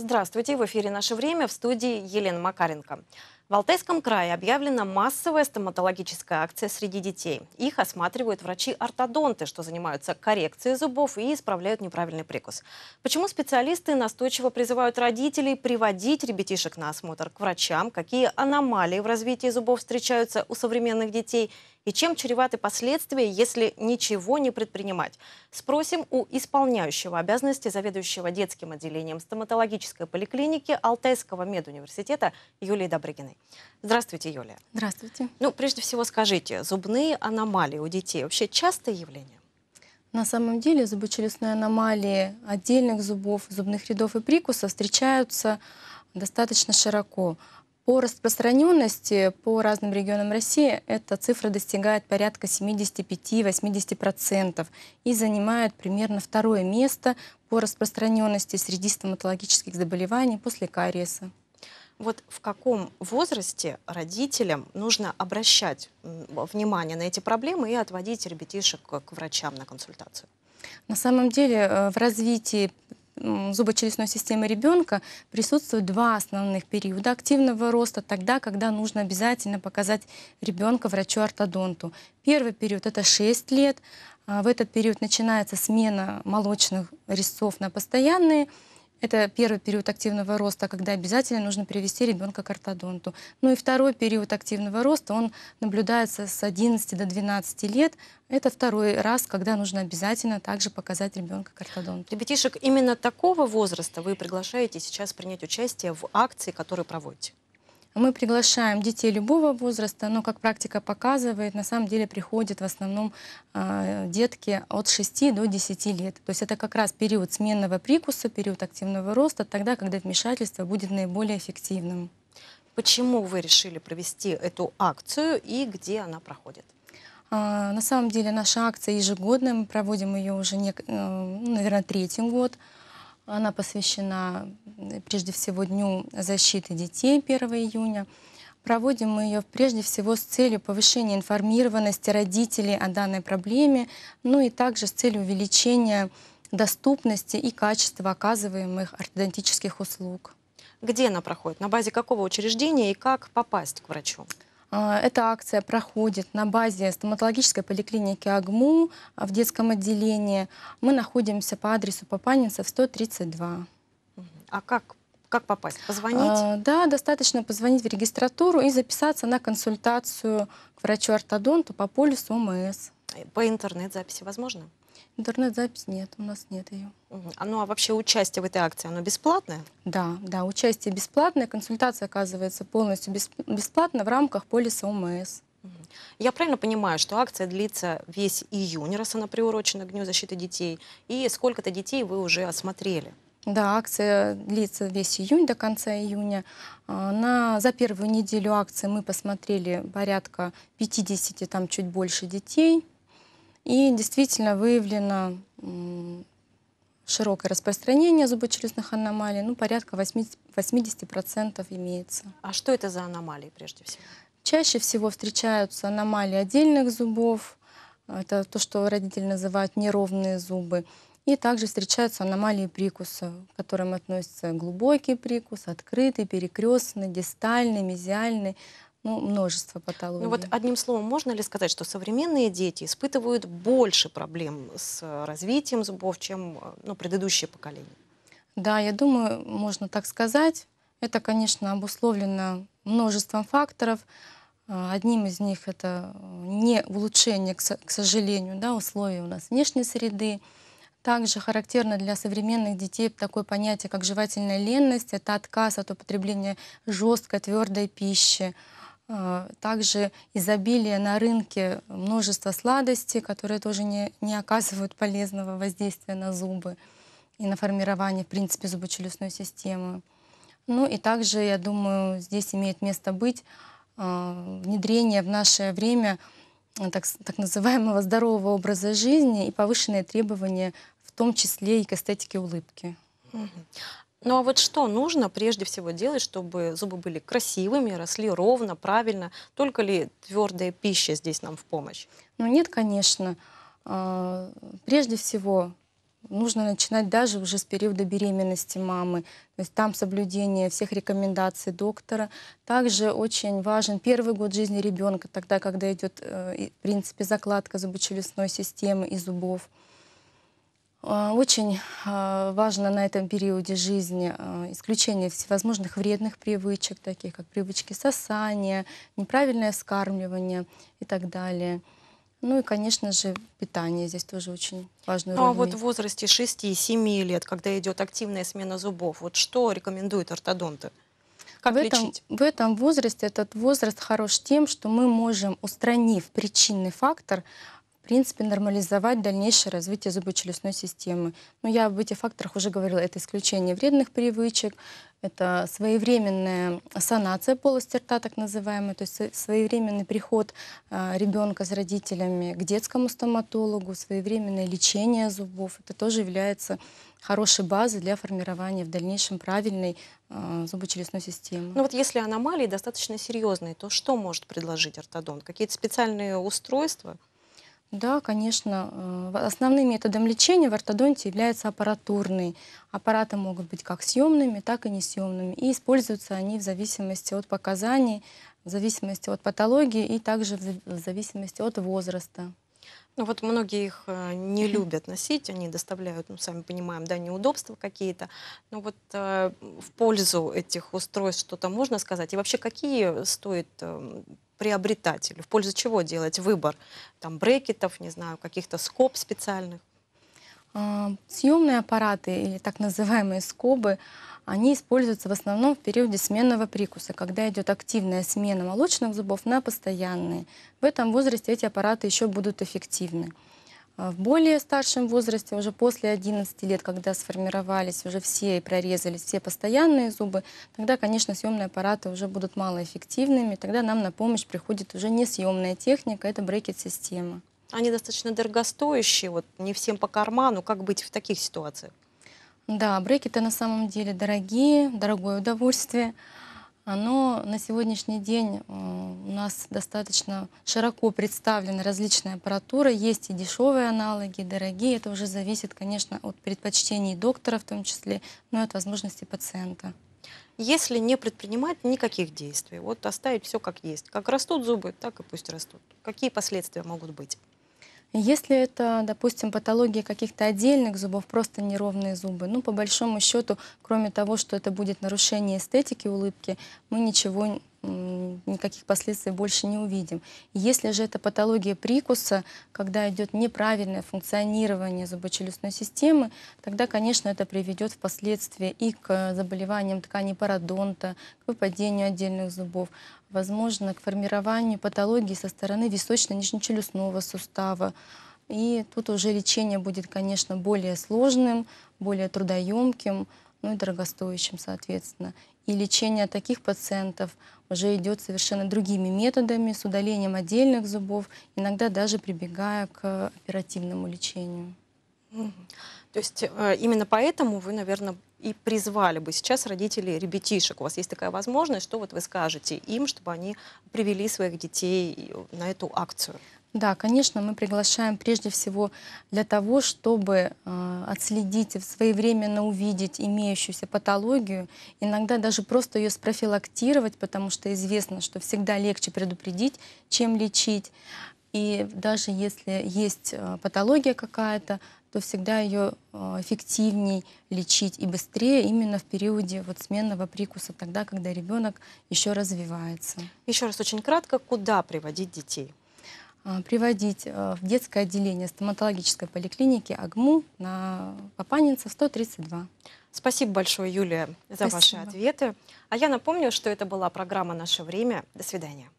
Здравствуйте, в эфире «Наше время» в студии Елена Макаренко. В Алтайском крае объявлена массовая стоматологическая акция среди детей. Их осматривают врачи-ортодонты, что занимаются коррекцией зубов и исправляют неправильный прикус. Почему специалисты настойчиво призывают родителей приводить ребятишек на осмотр к врачам, какие аномалии в развитии зубов встречаются у современных детей и чем чреваты последствия, если ничего не предпринимать. Спросим у исполняющего обязанности заведующего детским отделением стоматологической поликлиники Алтайского медуниверситета Юлии Добрыгиной. Здравствуйте, Юлия. Здравствуйте. Ну, прежде всего скажите, зубные аномалии у детей вообще частое явление? На самом деле зубочелюстные аномалии отдельных зубов, зубных рядов и прикуса встречаются достаточно широко. По распространенности по разным регионам России эта цифра достигает порядка 75-80% и занимает примерно второе место по распространенности среди стоматологических заболеваний после кариеса. Вот в каком возрасте родителям нужно обращать внимание на эти проблемы и отводить ребятишек к врачам на консультацию? На самом деле э, в развитии зубочелюстной системы ребенка присутствуют два основных периода активного роста, тогда, когда нужно обязательно показать ребенка врачу-ортодонту. Первый период – это 6 лет. А, в этот период начинается смена молочных резцов на постоянные – это первый период активного роста, когда обязательно нужно привести ребенка к ортодонту. Ну и второй период активного роста, он наблюдается с 11 до 12 лет. Это второй раз, когда нужно обязательно также показать ребенка к ортодонту. Ребятишек именно такого возраста вы приглашаете сейчас принять участие в акции, которые проводите? Мы приглашаем детей любого возраста, но, как практика показывает, на самом деле приходят в основном э, детки от 6 до 10 лет. То есть это как раз период сменного прикуса, период активного роста, тогда, когда вмешательство будет наиболее эффективным. Почему вы решили провести эту акцию и где она проходит? А, на самом деле наша акция ежегодная, мы проводим ее уже, э, наверное, третий год. Она посвящена прежде всего Дню защиты детей 1 июня. Проводим мы ее прежде всего с целью повышения информированности родителей о данной проблеме, ну и также с целью увеличения доступности и качества оказываемых ортодонтических услуг. Где она проходит? На базе какого учреждения и как попасть к врачу? А, эта акция проходит на базе стоматологической поликлиники АГМУ а, в детском отделении. Мы находимся по адресу Папанинцев 132. А как как попасть? А, позвонить? А, да, достаточно позвонить в регистратуру и записаться на консультацию к врачу-ортодонту по полису ОМС. По интернет-записи возможно? Интернет-запись нет, у нас нет ее. А, ну а вообще участие в этой акции, оно бесплатное? Да, да, участие бесплатное, консультация оказывается полностью бесплатно в рамках полиса ОМС. Я правильно понимаю, что акция длится весь июнь, раз она приурочена к Дню защиты детей, и сколько-то детей вы уже осмотрели? Да, акция длится весь июнь до конца июня. А, на, за первую неделю акции мы посмотрели порядка 50, там чуть больше детей. И действительно выявлено широкое распространение зубочелюстных аномалий, ну, порядка 80%, 80% имеется. А что это за аномалии прежде всего? Чаще всего встречаются аномалии отдельных зубов, это то, что родители называют неровные зубы. И также встречаются аномалии прикуса, к которым относятся глубокий прикус, открытый, перекрестный, дистальный, мезиальный, ну, множество патологий. Ну вот одним словом, можно ли сказать, что современные дети испытывают больше проблем с э, развитием зубов, чем э, ну, предыдущее поколение? Да, я думаю, можно так сказать. Это, конечно, обусловлено множеством факторов. Э, одним из них это не улучшение, к сожалению, да, условий у нас внешней среды. Также характерно для современных детей такое понятие, как жевательная ленность. Это отказ от употребления жесткой, твердой пищи, а, также изобилие на рынке э, множества сладостей, которые тоже не, не оказывают полезного воздействия на зубы и на формирование, в принципе, зубочелюстной системы. Ну и также, я думаю, здесь имеет место быть а, внедрение в наше время э, так, так называемого здорового образа жизни и повышенные требования, в том числе и к эстетике улыбки. Угу. Ну а вот что нужно прежде всего делать, чтобы зубы были красивыми, росли ровно, правильно? Только ли твердая пища здесь нам в помощь? Ну нет, конечно. А, прежде всего нужно начинать даже уже с периода беременности мамы. То есть там соблюдение всех рекомендаций доктора. Также очень важен первый год жизни ребенка, тогда, когда идет, э, в принципе, закладка зубочелюстной системы и зубов. А, очень а, важно на этом периоде жизни а, исключение всевозможных вредных привычек, таких как привычки сосания, неправильное скармливание и так далее. Ну и, конечно же, питание здесь тоже очень важно. Ну а вот в возрасте 6-7 лет, когда идет активная смена зубов, вот что рекомендуют ортодонты? Как в этом, в этом возрасте этот возраст хорош тем, что мы можем, устранив причинный фактор, принципе, нормализовать дальнейшее развитие зубочелюстной системы. Но я об этих факторах уже говорила. Это исключение вредных привычек, это своевременная санация полости рта, так называемая, то есть своевременный приход а, ребенка с родителями к детскому стоматологу, своевременное лечение зубов. Это тоже является хорошей базой для формирования в дальнейшем правильной а, зубочелюстной системы. Ну вот если аномалии достаточно серьезные, то что может предложить ортодонт? Какие-то специальные устройства? Да, конечно. Э, основным методом лечения в ортодонтии является аппаратурный. Аппараты могут быть как съемными, так и несъемными. И используются они в зависимости от показаний, в зависимости от патологии и также в зависимости от возраста. Ну вот многие их э, не любят носить, они доставляют, ну сами понимаем, да, неудобства какие-то. Но вот э, в пользу этих устройств что-то можно сказать? И вообще какие стоит э, приобретателю? В пользу чего делать выбор? Там брекетов, не знаю, каких-то скоб специальных? А, съемные аппараты или так называемые скобы, они используются в основном в периоде сменного прикуса, когда идет активная смена молочных зубов на постоянные. В этом возрасте эти аппараты еще будут эффективны. А, в более старшем возрасте, уже после 11 лет, когда сформировались уже все и прорезались все постоянные зубы, тогда, конечно, съемные аппараты уже будут малоэффективными, тогда нам на помощь приходит уже не съемная техника, это брекет-система. Они достаточно дорогостоящие, вот не всем по карману. Как быть в таких ситуациях? Да, брекеты на самом деле дорогие, дорогое удовольствие. Оно на сегодняшний день у нас достаточно широко представлена различная аппаратура, есть и дешевые аналоги, и дорогие. Это уже зависит, конечно, от предпочтений доктора в том числе, но и от возможности пациента. Если не предпринимать никаких действий, вот оставить все как есть, как растут зубы, так и пусть растут, какие последствия могут быть? Если это, допустим, патология каких-то отдельных зубов, просто неровные зубы, ну, по большому счету, кроме того, что это будет нарушение эстетики улыбки, мы ничего никаких последствий больше не увидим. Если же это патология прикуса, когда идет неправильное функционирование зубочелюстной системы, тогда, конечно, это приведет впоследствии и к заболеваниям тканей пародонта, к выпадению отдельных зубов, возможно, к формированию патологии со стороны височно-нижнечелюстного сустава. И тут уже лечение будет, конечно, более сложным, более трудоемким, ну и дорогостоящим, соответственно. И лечение таких пациентов уже идет совершенно другими методами, с удалением отдельных зубов, иногда даже прибегая к оперативному лечению. То есть э, именно поэтому вы, наверное, и призвали бы сейчас родителей ребятишек. У вас есть такая возможность, что вот вы скажете им, чтобы они привели своих детей э, на эту акцию? Да, конечно, мы приглашаем прежде всего для того, чтобы э, отследить своевременно увидеть имеющуюся патологию, иногда даже просто ее спрофилактировать, потому что известно, что всегда легче предупредить, чем лечить. И даже если есть э, патология какая-то, то всегда ее э, эффективней лечить и быстрее именно в периоде вот сменного прикуса, тогда, когда ребенок еще развивается. Еще раз очень кратко, куда приводить детей? А, приводить э, в детское отделение стоматологической поликлиники АГМУ на Папанинца 132. Спасибо большое, Юлия, за Спасибо. ваши ответы. А я напомню, что это была программа «Наше время». До свидания.